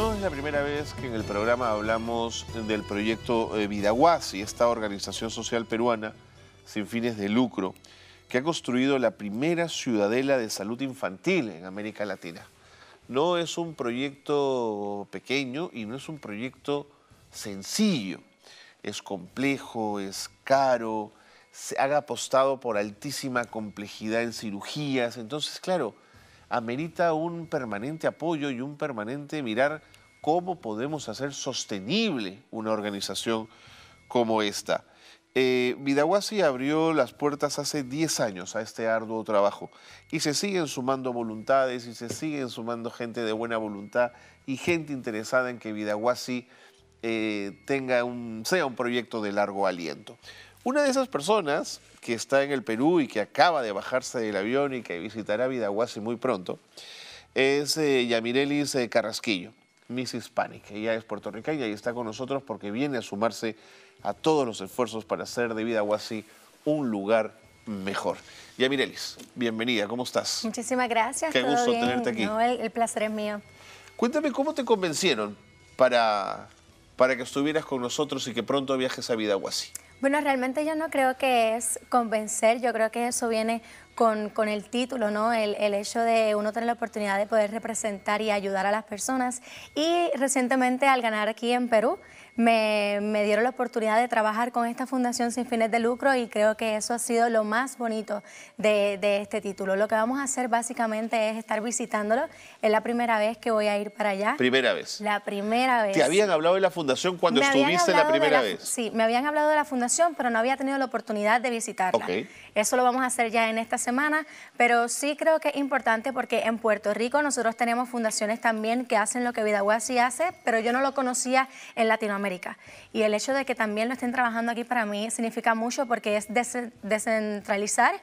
No es la primera vez que en el programa hablamos del proyecto eh, VidaGuasi, esta organización social peruana sin fines de lucro, que ha construido la primera ciudadela de salud infantil en América Latina. No es un proyecto pequeño y no es un proyecto sencillo. Es complejo, es caro, se ha apostado por altísima complejidad en cirugías. Entonces, claro, amerita un permanente apoyo y un permanente mirar cómo podemos hacer sostenible una organización como esta. Eh, abrió las puertas hace 10 años a este arduo trabajo y se siguen sumando voluntades y se siguen sumando gente de buena voluntad y gente interesada en que Vidaguasi eh, tenga un, sea un proyecto de largo aliento. Una de esas personas que está en el Perú y que acaba de bajarse del avión y que visitará Vidahuasi muy pronto es eh, Yamirelis eh, Carrasquillo, Miss Hispanic. Ella es puertorriqueña y está con nosotros porque viene a sumarse a todos los esfuerzos para hacer de Vidahuasi un lugar mejor. Yamirelis, bienvenida, ¿cómo estás? Muchísimas gracias. Qué gusto tenerte aquí. el, placer es mío. Cuéntame cómo te convencieron para, para que estuvieras con nosotros y que pronto viajes a Vidahuasi. Bueno, realmente yo no creo que es convencer, yo creo que eso viene con, el título, ¿no? El, el, hecho de uno tener la oportunidad de poder representar y ayudar a las personas. Y recientemente al ganar aquí en Perú, me, me, dieron la oportunidad de trabajar con esta fundación sin fines de lucro y creo que eso ha sido lo más bonito de, de, este título. Lo que vamos a hacer básicamente es estar visitándolo. Es la primera vez que voy a ir para allá. Primera vez. La primera vez. ¿Te habían hablado de la fundación cuando estuviste la primera vez? Sí, me habían hablado de la fundación, pero no había tenido la oportunidad de visitarla. Eso lo vamos a hacer ya en esta semana, pero sí creo que es importante porque en Puerto Rico nosotros tenemos fundaciones también que hacen lo que sí hace, pero yo no lo conocía en Latinoamérica. Y el hecho de que también lo estén trabajando aquí para mí significa mucho porque es descentralizar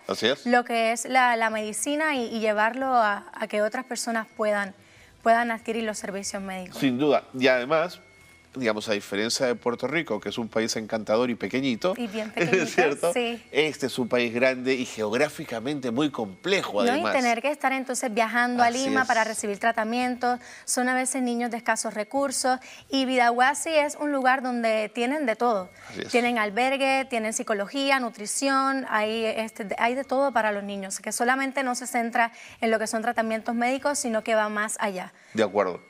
lo que es la, medicina y, llevarlo a, que otras personas puedan, puedan adquirir los servicios médicos. Sin duda. Y además, digamos, a diferencia de Puerto Rico, que es un país encantador y pequeñito, Este es un país grande y geográficamente muy complejo, además. No, que tener que estar entonces viajando a Lima para recibir tratamientos, son a veces niños de escasos recursos, y Vidahuasi es un lugar donde tienen de todo. Tienen albergue, tienen psicología, nutrición, hay, este, hay de todo para los niños, que solamente no se centra en lo que son tratamientos médicos, sino que va más allá. De acuerdo.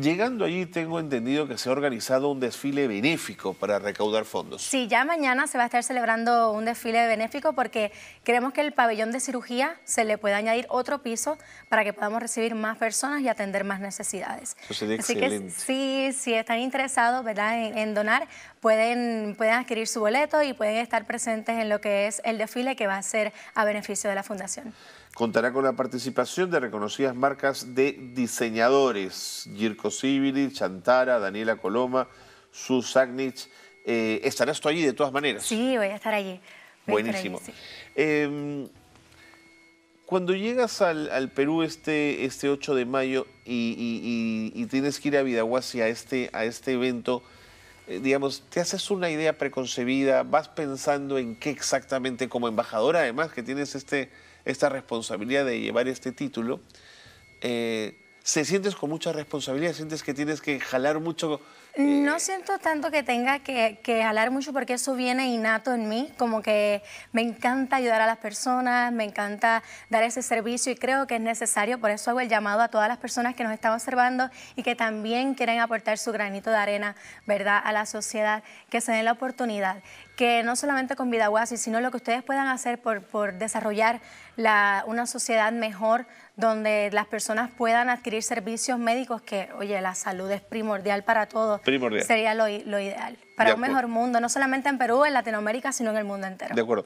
Llegando allí, tengo entendido que se ha organizado un desfile benéfico para recaudar fondos. Sí, ya mañana se va a estar celebrando un desfile benéfico porque creemos que el pabellón de cirugía se le puede añadir otro piso para que podamos recibir más personas y atender más necesidades. Así que sí, si están interesados ¿verdad? En, en, donar, pueden, pueden adquirir su boleto y pueden estar presentes en lo que es el desfile que va a ser a beneficio de la Fundación contará con la participación de reconocidas marcas de diseñadores, Girko Sibili, Chantara, Daniela Coloma, Sus Eh, ¿Estarás tú allí de todas maneras? Sí, voy a estar allí. Buenísimo. Em, cuando llegas al, Perú este, este 8 de mayo y, tienes que ir a Vidahuasi a este, a este evento, eh, digamos, te haces una idea preconcebida, vas pensando en qué exactamente como embajadora, además, que tienes este, esta responsabilidad de llevar este título, eh, se sientes con mucha responsabilidad, sientes que tienes que jalar mucho. Eh, no siento tanto que tenga que, jalar mucho porque eso viene innato en mí, como que me encanta ayudar a las personas, me encanta dar ese servicio y creo que es necesario, por eso hago el llamado a todas las personas que nos están observando y que también quieren aportar su granito de arena, ¿verdad?, a la sociedad, que se den la oportunidad que no solamente con Vida sino lo que ustedes puedan hacer por, desarrollar una sociedad mejor donde las personas puedan adquirir servicios médicos que, oye, la salud es primordial para todos. Primordial. Sería lo, ideal para un mejor mundo, no solamente en Perú, en Latinoamérica, sino en el mundo entero. De acuerdo.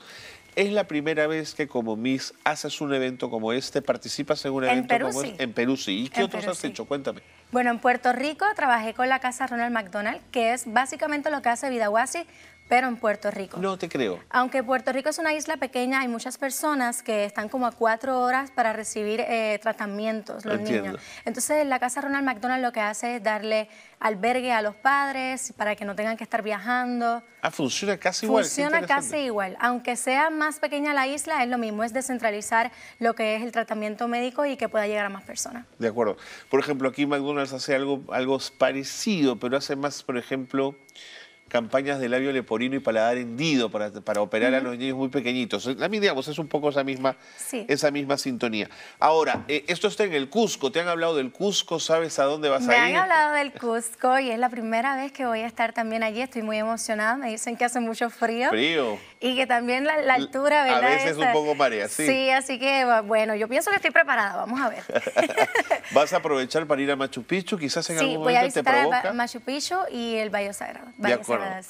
¿Es la primera vez que como Miss haces un evento como este, participas en un evento en Perú, como este? En Perú, sí. ¿Y qué otros has hecho? Cuéntame. Bueno, en Puerto Rico trabajé con la Casa Ronald McDonald, que es básicamente lo que hace Vidahuasi, pero en Puerto Rico. No te creo. Aunque Puerto Rico es una isla pequeña, hay muchas personas que están como a cuatro horas para recibir eh, tratamientos, los niños. Entonces, la Casa Ronald McDonald lo que hace es darle albergue a los padres para que no tengan que estar viajando. Ah, funciona casi igual. Funciona casi igual. Aunque sea más pequeña la isla, es lo mismo, es descentralizar lo que es el tratamiento médico y que pueda llegar a más personas. De acuerdo. Por ejemplo, aquí McDonald's hace algo, algo parecido, pero hace más, por ejemplo campañas de labio leporino y paladar hendido para, operar a los niños muy pequeñitos. La digamos, es un poco esa misma, esa misma sintonía. Ahora, eh, esto está en el Cusco, te han hablado del Cusco, ¿sabes a dónde vas a ir? Me han hablado del Cusco y es la primera vez que voy a estar también allí, estoy muy emocionada, me dicen que hace mucho frío. Frío. Y que también la, altura, ¿verdad? A veces es un poco marea, sí. Sí, así que bueno, yo pienso que estoy preparada, vamos a ver. ¿Vas a aprovechar para ir a Machu Picchu? Quizás en algún momento te provoca. voy a visitar Machu Picchu y el Valle Sagrado. Ah,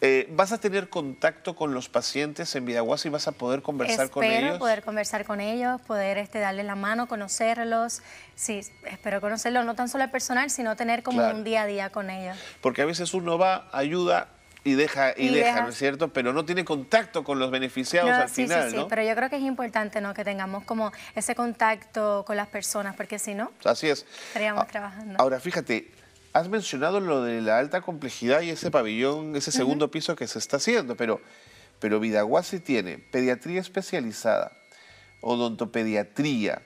eh, ¿Vas a tener contacto con los pacientes en Vidaguas y vas a poder conversar con ellos? Espero poder conversar con ellos, poder este, darle la mano, conocerlos. Sí, espero conocerlos, no tan solo al personal, sino tener como un día a día con ellos. Porque a veces uno va, ayuda, y deja, y, deja, ¿no es cierto? Pero no tiene contacto con los beneficiados al final, sí, sí. sí, pero yo creo que es importante, ¿no? Que tengamos como ese contacto con las personas, porque si no... Así es. Estaríamos ah, trabajando. Ahora, fíjate, has mencionado lo de la alta complejidad y ese pabellón, ese segundo piso que se está haciendo, pero, pero Vidaguasi tiene pediatría especializada, odontopediatría,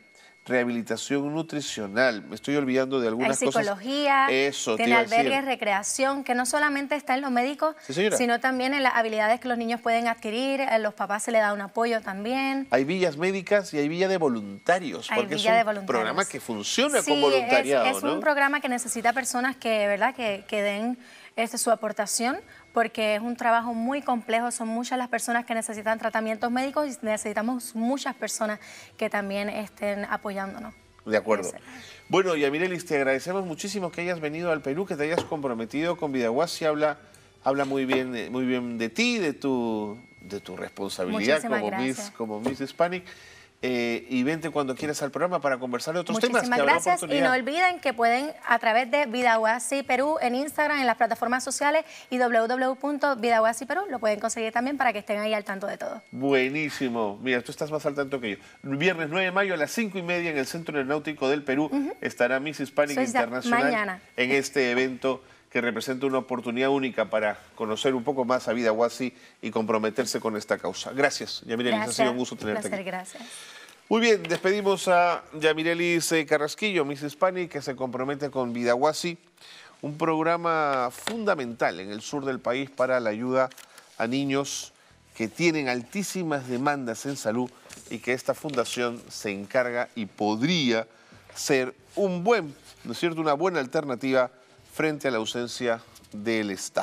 rehabilitación nutricional. Me estoy olvidando de algunas Hay psicología, cosas. albergue tiene albergues, recreación, que no solamente está en los médicos, sino también en las habilidades que los niños pueden adquirir, a eh, los papás se le da un apoyo también. Hay villas médicas y hay villas de voluntarios, hay porque es un programa que funciona como con voluntariado, es, un programa que necesita personas que, ¿verdad?, que, que den este, su aportación porque es un trabajo muy complejo, son muchas las personas que necesitan tratamientos médicos y necesitamos muchas personas que también estén apoyándonos. De acuerdo. Bueno, Yamirelis, te agradecemos muchísimo que hayas venido al Perú, que te hayas comprometido con Vidaguas. y habla, habla muy, bien, eh, muy bien de ti, de tu, de tu responsabilidad como como Miss Hispanic. Eh, y vente cuando quieras al programa para conversar de otros temas. Muchísimas gracias y no olviden que pueden a través de Vida Huasi Perú en Instagram, en las plataformas sociales y www.vidahuasiperu lo pueden conseguir también para que estén ahí al tanto de todo. Buenísimo. Mira, tú estás más al tanto que yo. Viernes 9 de mayo a las 5 y media en el Centro Aeronáutico del Perú estará Miss Hispanic Internacional en este evento que representa una oportunidad única para conocer un poco más a Vida Guasi y comprometerse con esta causa. Gracias, Yamirelis, ha sido un gusto tenerte Gracias. Muy bien, despedimos a Yamirelis eh, Carrasquillo, Miss Hispani, que se compromete con Vida Guasi, un programa fundamental en el sur del país para la ayuda a niños que tienen altísimas demandas en salud y que esta fundación se encarga y podría ser un buen, ¿no es cierto?, una buena alternativa frente a la ausencia del Estado.